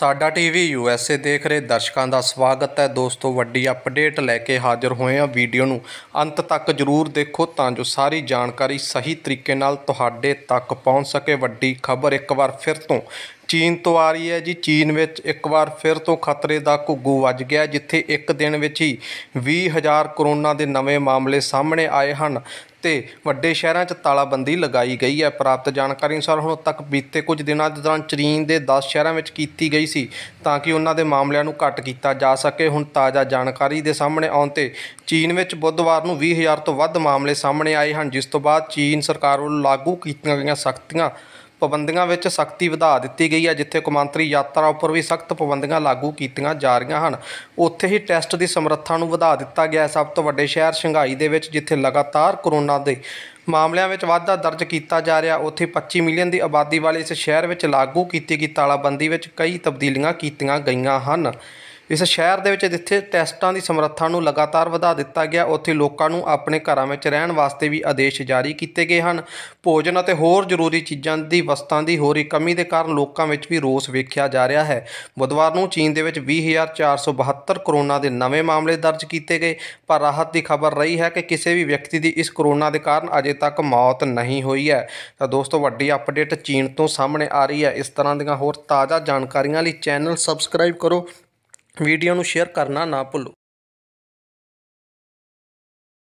ਸਾਡਾ TV USA ਦੇਖ ਰਹੇ ਦਰਸ਼ਕਾਂ ਦਾ ਸਵਾਗਤ ਹੈ ਦੋਸਤੋ ਵੱਡੀ ਅਪਡੇਟ ਲੈ ਕੇ ਹਾਜ਼ਰ ਹੋਏ ਹਾਂ ਵੀਡੀਓ ਨੂੰ ਅੰਤ ਤੱਕ ਜਰੂਰ ਦੇਖੋ ਤਾਂ ਜੋ ਸਾਰੀ ਜਾਣਕਾਰੀ ਸਹੀ ਤਰੀਕੇ ਨਾਲ ਤੁਹਾਡੇ ਤੱਕ ਪਹੁੰਚ ਸਕੇ ਵੱਡੀ ਖਬਰ ਇੱਕ ਵਾਰ ਫਿਰ ਤੋਂ ਚੀਨ ਤੋਂ ਆ ਰਹੀ ਹੈ ਜੀ ਚੀਨ ਵਿੱਚ ਇੱਕ ਵਾਰ ਫਿਰ ਤੋਂ ਖਤਰੇ ਦਾ ਘੁੱਗੂ ਵੱਜ ਗਿਆ ਜਿੱਥੇ ਇੱਕ ਦਿਨ ਵਿੱਚ ਹੀ 20000 ਕਰੋਨਾ ਦੇ ਨਵੇਂ ਮਾਮਲੇ ਸਾਹਮਣੇ ਆਏ ਹਨ ਤੇ ਵੱਡੇ ਸ਼ਹਿਰਾਂ 'ਚ ਤਾਲਾਬੰਦੀ ਲਗਾਈ ਗਈ ਹੈ ਪ੍ਰਾਪਤ ਜਾਣਕਾਰੀ ਅਨੁਸਾਰ ਹੁਣ ਤੱਕ ਬੀਤੇ ਕੁਝ ਦਿਨਾਂ ਦੇ ਦੌਰਾਨ ਚੀਨ ਦੇ 10 ਸ਼ਹਿਰਾਂ ਵਿੱਚ ਕੀਤੀ ਗਈ ਸੀ ਤਾਂ ਕਿ ਉਹਨਾਂ ਦੇ ਮਾਮਲਿਆਂ ਨੂੰ ਘੱਟ ਕੀਤਾ ਜਾ ਸਕੇ ਹੁਣ ਤਾਜ਼ਾ ਜਾਣਕਾਰੀ ਦੇ ਸਾਹਮਣੇ ਆਉਣ ਤੇ ਚੀਨ ਵਿੱਚ ਬੁੱਧਵਾਰ ਨੂੰ 20000 ਤੋਂ ਵੱਧ ਮਾਮਲੇ ਸਾਹਮਣੇ ਆਏ ਹਨ ਜਿਸ ਤੋਂ ਬਾਅਦ ਚੀਨ ਸਰਕਾਰ ਵੱਲੋਂ ਲਾਗੂ ਕੀਤੀਆਂ ਗਈਆਂ ਸਖਤੀਆਂ ਪਾਬੰਦੀਆਂ ਵਿੱਚ ਸਖਤੀ ਵਧਾ ਦਿੱਤੀ ਗਈ ਹੈ ਜਿੱਥੇ ਕੌਮਾਂਤਰੀ ਯਾਤਰਾ ਉੱਪਰ ਵੀ ਸਖਤ ਪਾਬੰਦੀਆਂ ਲਾਗੂ ਕੀਤੀਆਂ ਜਾ ਰਹੀਆਂ ਹਨ ਉੱਥੇ ਹੀ ਟੈਸਟ ਦੀ ਸਮਰੱਥਾ ਨੂੰ ਵਧਾ ਦਿੱਤਾ ਗਿਆ ਹੈ ਸਭ ਤੋਂ ਵੱਡੇ ਸ਼ਹਿਰ ਸ਼ੰਘਾਈ ਦੇ ਵਿੱਚ ਜਿੱਥੇ ਲਗਾਤਾਰ ਕੋਰੋਨਾ ਦੇ ਮਾਮਲਿਆਂ ਵਿੱਚ ਵਾਧਾ ਦਰਜ ਕੀਤਾ ਜਾ ਰਿਹਾ ਉੱਥੇ 25 ਮਿਲੀਅਨ ਦੀ ਆਬਾਦੀ ਵਾਲੇ ਇਸ ਸ਼ਹਿਰ ਵਿੱਚ ਲਾਗੂ ਕੀਤੀ ਗਈ ਤਾਲਾਬੰਦੀ ਵਿੱਚ ਕਈ ਤਬਦੀਲੀਆਂ ਕੀਤੀਆਂ ਗਈਆਂ ਹਨ ਇਸ ਸ਼ਹਿਰ ਦੇ ਵਿੱਚ ਜਿੱਥੇ ਟੈਸਟਾਂ ਦੀ ਸਮਰੱਥਾ ਨੂੰ ਲਗਾਤਾਰ ਵਧਾ ਦਿੱਤਾ ਗਿਆ ਉੱਥੇ ਲੋਕਾਂ ਨੂੰ ਆਪਣੇ ਘਰਾਂ ਵਿੱਚ ਰਹਿਣ ਵਾਸਤੇ ਵੀ ਆਦੇਸ਼ ਜਾਰੀ ਕੀਤੇ ਗਏ ਹਨ ਭੋਜਨ ਅਤੇ ਹੋਰ ਜ਼ਰੂਰੀ ਚੀਜ਼ਾਂ ਦੀ ਵਸਤਾਂ ਦੀ ਹੋਰੀ ਕਮੀ ਦੇ ਕਾਰਨ ਲੋਕਾਂ ਵਿੱਚ ਵੀ ਰੋਸ ਵੇਖਿਆ ਜਾ ਰਿਹਾ ਹੈ ਬੁੱਧਵਾਰ ਨੂੰ ਚੀਨ ਦੇ ਵਿੱਚ 20472 ਕਰੋਨਾ ਦੇ ਨਵੇਂ ਮਾਮਲੇ ਦਰਜ ਕੀਤੇ ਗਏ ਪਰ ਰਾਹਤ ਦੀ ਖਬਰ ਰਹੀ ਹੈ ਕਿ ਕਿਸੇ ਵੀ ਵਿਅਕਤੀ ਦੀ ਇਸ ਕਰੋਨਾ ਦੇ ਕਾਰਨ ਅਜੇ ਤੱਕ ਮੌਤ ਨਹੀਂ ਹੋਈ ਹੈ ਤਾਂ ਦੋਸਤੋ ਵੱਡੀ ਅਪਡੇਟ ਚੀਨ ਤੋਂ ਸਾਹਮਣੇ ਆ ਰਹੀ ਹੈ ਇਸ ਤਰ੍ਹਾਂ ਦੀਆਂ ਹੋਰ ਤਾਜ਼ਾ ਜਾਣਕਾਰੀਆਂ ਲਈ ਚੈਨਲ ਸਬਸਕ੍ਰਾਈਬ ਕਰੋ ਵੀਡੀਓ ਨੂੰ ਸ਼ੇਅਰ ਕਰਨਾ ਨਾ ਭੁੱਲੋ